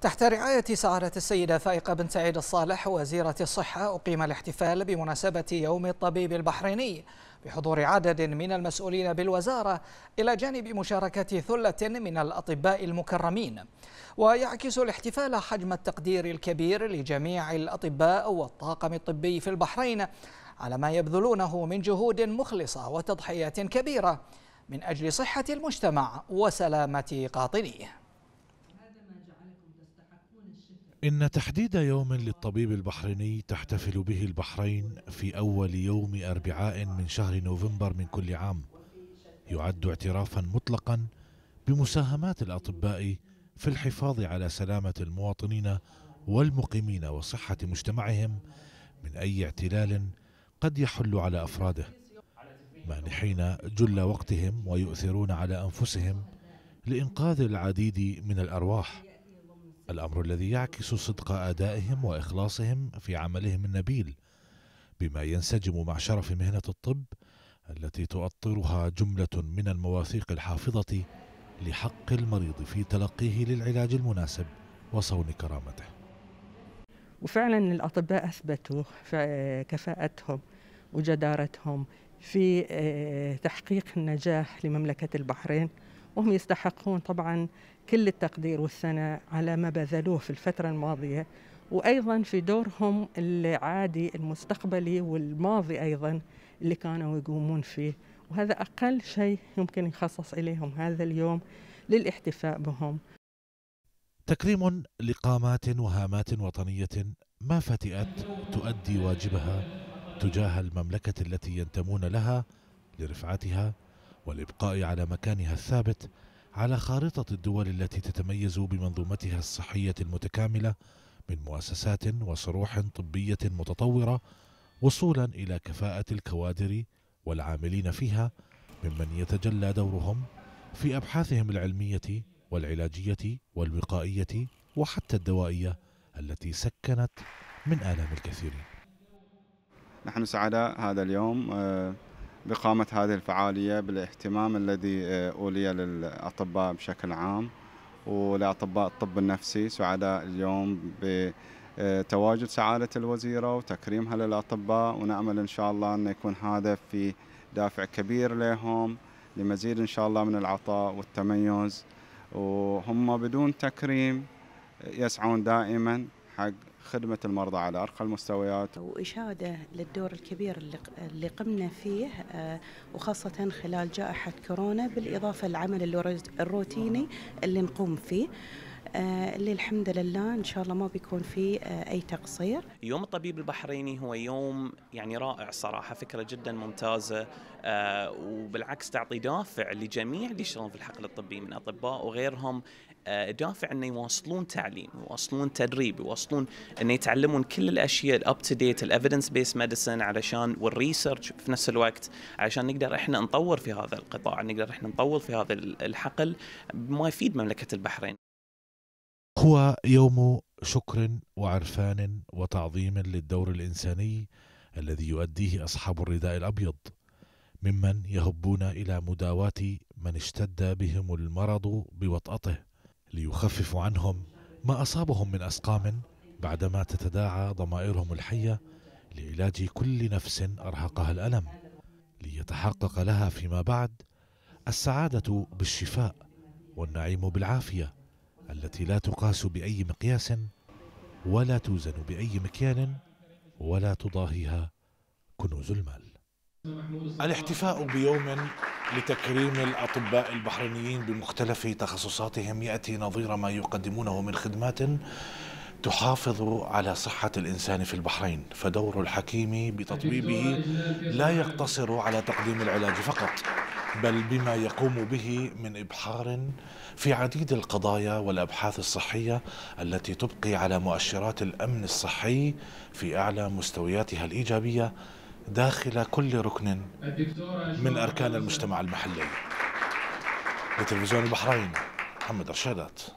تحت رعاية سعادة السيدة فائقة بن سعيد الصالح وزيرة الصحة أقيم الاحتفال بمناسبة يوم الطبيب البحريني بحضور عدد من المسؤولين بالوزارة إلى جانب مشاركة ثلة من الأطباء المكرمين ويعكس الاحتفال حجم التقدير الكبير لجميع الأطباء والطاقم الطبي في البحرين على ما يبذلونه من جهود مخلصة وتضحيات كبيرة من أجل صحة المجتمع وسلامة قاطنيه إن تحديد يوم للطبيب البحريني تحتفل به البحرين في أول يوم أربعاء من شهر نوفمبر من كل عام يعد اعترافا مطلقا بمساهمات الأطباء في الحفاظ على سلامة المواطنين والمقيمين وصحة مجتمعهم من أي اعتلال قد يحل على أفراده مانحين جل وقتهم ويؤثرون على أنفسهم لإنقاذ العديد من الأرواح الأمر الذي يعكس صدق أدائهم وإخلاصهم في عملهم النبيل بما ينسجم مع شرف مهنة الطب التي تؤطرها جملة من المواثيق الحافظة لحق المريض في تلقيه للعلاج المناسب وصون كرامته وفعلا الأطباء أثبتوا كفاءتهم وجدارتهم في آه، تحقيق النجاح لمملكة البحرين وهم يستحقون طبعا كل التقدير والثناء على ما بذلوه في الفترة الماضية وأيضا في دورهم العادي المستقبلي والماضي أيضا اللي كانوا يقومون فيه وهذا أقل شيء يمكن يخصص إليهم هذا اليوم للاحتفاء بهم تكريم لقامات وهامات وطنية ما فتئت تؤدي واجبها تجاه المملكة التي ينتمون لها لرفعتها والإبقاء على مكانها الثابت على خارطة الدول التي تتميز بمنظومتها الصحية المتكاملة من مؤسسات وصروح طبية متطورة وصولا إلى كفاءة الكوادر والعاملين فيها ممن يتجلى دورهم في أبحاثهم العلمية والعلاجية والوقائية وحتى الدوائية التي سكنت من آلام الكثيرين نحن سعداء هذا اليوم آه، بإقامة هذه الفعالية بالاهتمام الذي آه، أولي للأطباء بشكل عام ولأطباء الطب النفسي سعداء اليوم بتواجد آه، سعادة الوزيرة وتكريمها للأطباء ونأمل إن شاء الله أن يكون هذا في دافع كبير لهم لمزيد إن شاء الله من العطاء والتميز وهم بدون تكريم يسعون دائما حق خدمة المرضى على أرقى المستويات وإشادة للدور الكبير اللي قمنا فيه آه، وخاصة خلال جائحة كورونا بالإضافة للعمل الروتيني اللي نقوم فيه آه، اللي الحمد لله ان شاء الله ما بيكون في آه، اي تقصير. يوم الطبيب البحريني هو يوم يعني رائع صراحه فكره جدا ممتازه آه، وبالعكس تعطي دافع لجميع اللي يشتغلون في الحقل الطبي من اطباء وغيرهم دافع انه يواصلون تعليم يواصلون تدريب يواصلون انه يتعلمون كل الاشياء الاب تو ديت evidence بيس medicine علشان والريسيرش في نفس الوقت علشان نقدر احنا نطور في هذا القطاع نقدر احنا نطور في هذا الحقل ما يفيد مملكه البحرين هو يوم شكر وعرفان وتعظيم للدور الإنساني الذي يؤديه أصحاب الرداء الأبيض ممن يهبون إلى مداواة من اشتد بهم المرض بوطأته ليخففوا عنهم ما أصابهم من أسقام بعدما تتداعى ضمائرهم الحية لعلاج كل نفس أرهقها الألم ليتحقق لها فيما بعد السعادة بالشفاء والنعيم بالعافية التي لا تقاس باي مقياس ولا توزن باي مكيال ولا تضاهيها كنوز المال الاحتفاء بيوم لتكريم الأطباء البحرينيين بمختلف تخصصاتهم يأتي نظير ما يقدمونه من خدمات تحافظ على صحة الإنسان في البحرين فدور الحكيم بتطبيبه لا يقتصر على تقديم العلاج فقط بل بما يقوم به من إبحار في عديد القضايا والأبحاث الصحية التي تبقي على مؤشرات الأمن الصحي في أعلى مستوياتها الإيجابية داخل كل ركن من أركان المجتمع المحلي لتلفزيون البحرين محمد رشادات